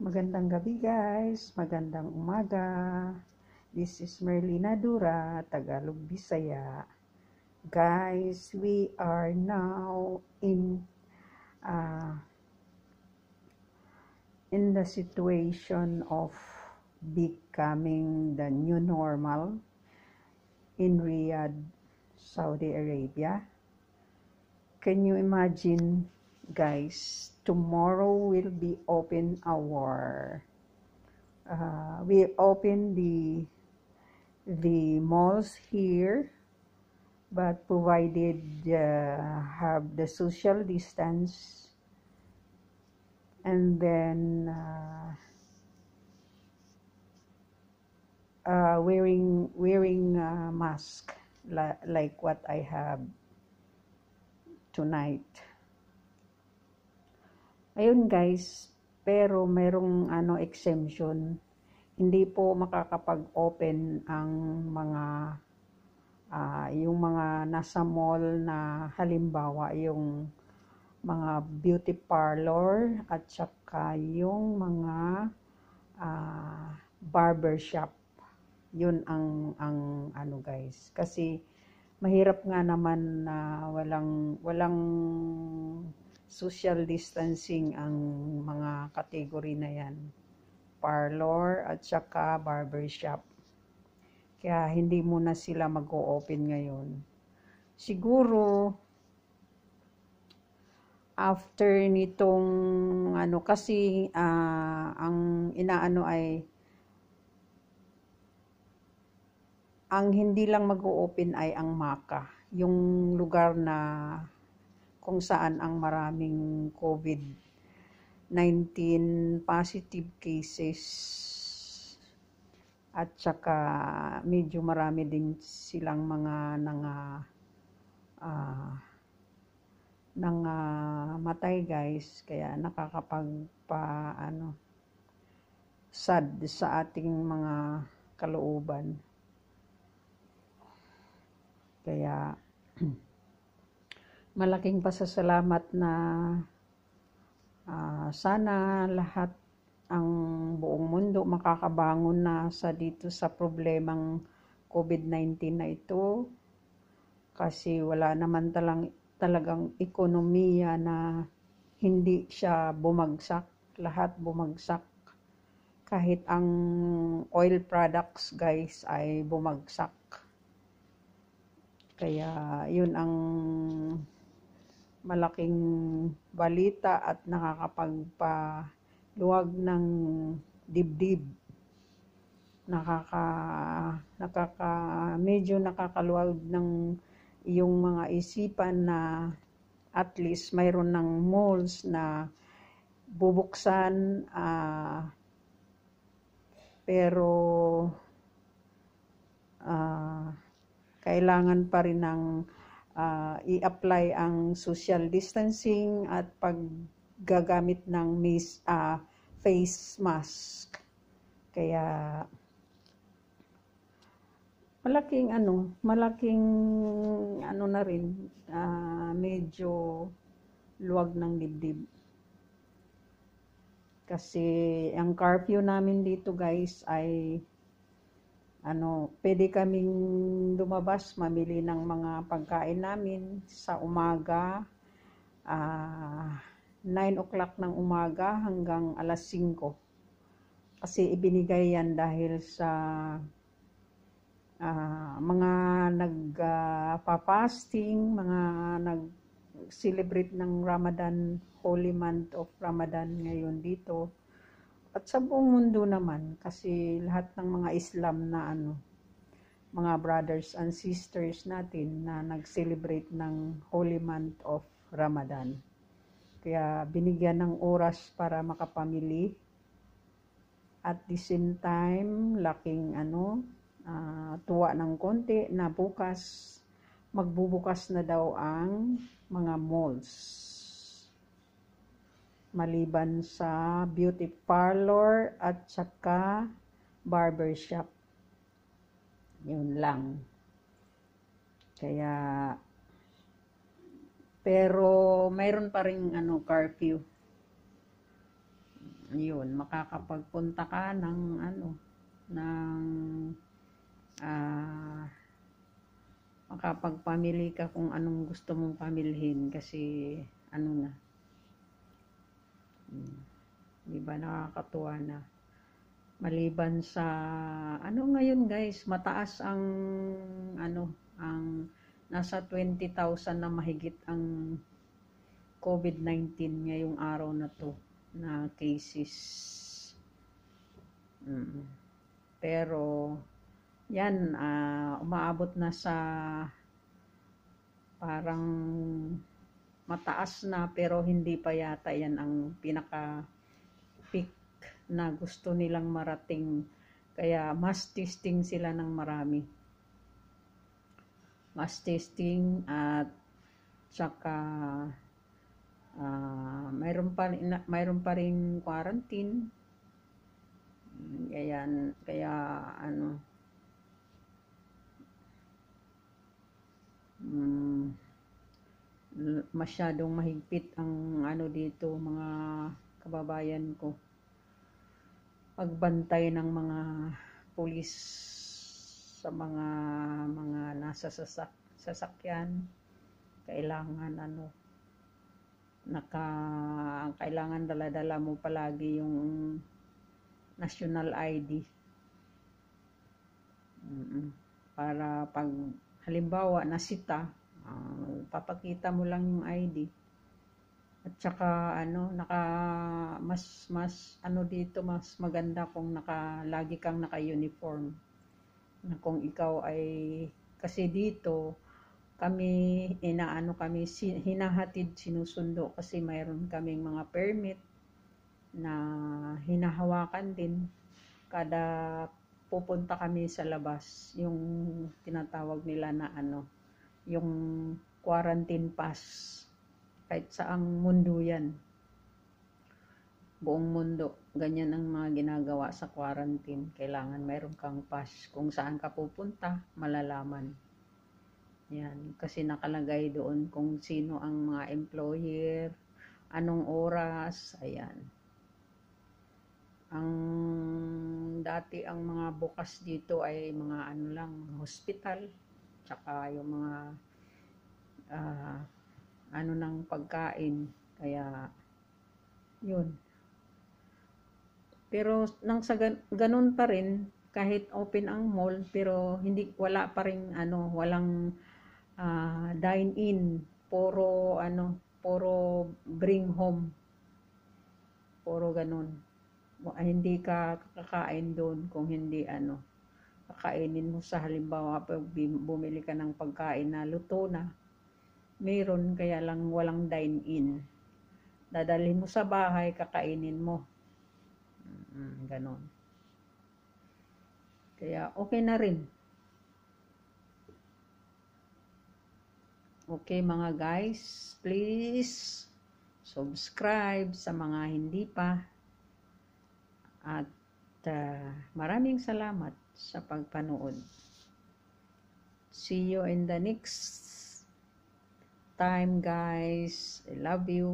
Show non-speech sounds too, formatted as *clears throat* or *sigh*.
Magandang gabi guys, magandang umaga. This is Merlina Dura, Tagalog Bisaya. Guys, we are now in uh, in the situation of becoming the new normal in Riyadh, Saudi Arabia. Can you imagine guys, tomorrow will be open our. Uh, we open the the malls here, but provided uh, have the social distance, and then uh, uh wearing wearing mask like what I have tonight. Ayun guys, pero merong ano exemption. Hindi po makakapag-open ang mga uh, yung mga nasa mall na halimbawa yung mga beauty parlor at saka yung mga uh, ah, barbershop. Yun ang ang ano guys kasi mahirap nga naman na walang walang social distancing ang mga kategory na yan. Parlor at saka barbershop. Kaya hindi muna sila mag-o-open ngayon. Siguro, after nitong ano kasi uh, ang inaano ay ang hindi lang mag-o-open ay ang Maka, yung lugar na kung saan ang maraming COVID-19 positive cases at saka medyo marami din silang mga nang uh, ah, nang uh, matay guys kaya nakakapagpa ano sad sa ating mga kalooban kaya *clears throat* malaking pasasalamat na uh, sana lahat ang buong mundo makakabangon na sa dito sa problemang COVID-19 na ito kasi wala naman talang, talagang ekonomiya na hindi siya bumagsak lahat bumagsak kahit ang oil products guys ay bumagsak kaya yun ang malaking balita at nakakapagpaluwag ng dibdib. Nakaka, nakaka, medyo nakakaluwag ng iyong mga isipan na at least mayroon ng malls na bubuksan uh, pero uh, kailangan pa rin ng uh, i-apply ang social distancing at paggagamit ng mis, uh, ah, face mask. Kaya malaking ano, malaking ano na rin, uh, medyo luwag ng dibdib. Kasi ang curfew namin dito guys ay ano, pwede kaming lumabas, mamili ng mga pagkain namin sa umaga, uh, ah, 9 o'clock ng umaga hanggang alas 5. Kasi ibinigay yan dahil sa uh, mga nagpapasting, uh, mga nag-celebrate ng Ramadan, Holy Month of Ramadan ngayon dito at sa buong mundo naman kasi lahat ng mga Islam na ano mga brothers and sisters natin na nag-celebrate ng holy month of Ramadan. Kaya binigyan ng oras para makapamili. At the same time, laking ano, uh, tuwa ng konti na bukas, magbubukas na daw ang mga malls maliban sa beauty parlor at saka barbershop. Yun lang. Kaya, pero mayroon pa rin ano, curfew. Yun, makakapagpunta ka ng ano, ng ah, uh, makapagpamili ka kung anong gusto mong pamilhin kasi ano na, Mm. Di nakakatuwa na. Maliban sa ano ngayon guys, mataas ang ano ang nasa 20,000 na mahigit ang COVID-19 ngayong araw na to na cases. Mm. Pero yan uh, umaabot na sa parang mataas na pero hindi pa yata yan ang pinaka peak na gusto nilang marating kaya mas testing sila ng marami mas testing at saka uh, mayroon pa mayroon pa ring quarantine Ayan, kaya ano mm, masyadong mahigpit ang ano dito mga kababayan ko pagbantay ng mga pulis sa mga mga nasa sasak sasakyan kailangan ano naka ang kailangan dala-dala mo palagi yung national ID para pag halimbawa nasita uh, papakita mo lang yung ID at saka ano naka mas mas ano dito mas maganda kung naka lagi kang naka uniform na kung ikaw ay kasi dito kami inaano kami hinahatid sinusundo kasi mayroon kaming mga permit na hinahawakan din kada pupunta kami sa labas yung tinatawag nila na ano yung quarantine pass. Kahit saang mundo yan. Buong mundo. Ganyan ang mga ginagawa sa quarantine. Kailangan mayroon kang pass. Kung saan ka pupunta, malalaman. Yan. Kasi nakalagay doon kung sino ang mga employer, anong oras, ayan. Ang dati ang mga bukas dito ay mga ano lang, hospital, tsaka yung mga uh, ano ng pagkain. Kaya, yun. Pero nang sa gan ganun pa rin, kahit open ang mall, pero hindi wala pa rin ano, walang uh, dine-in, puro ano, puro bring home. Puro ganun. Hindi ka kakain doon kung hindi ano, kakainin mo sa halimbawa pag bumili ka ng pagkain na luto na meron kaya lang walang dine-in dadalhin mo sa bahay kakainin mo mm, ganon kaya okay na rin okay mga guys please subscribe sa mga hindi pa at uh, maraming salamat sa pagpanood. See you in the next time guys. I love you.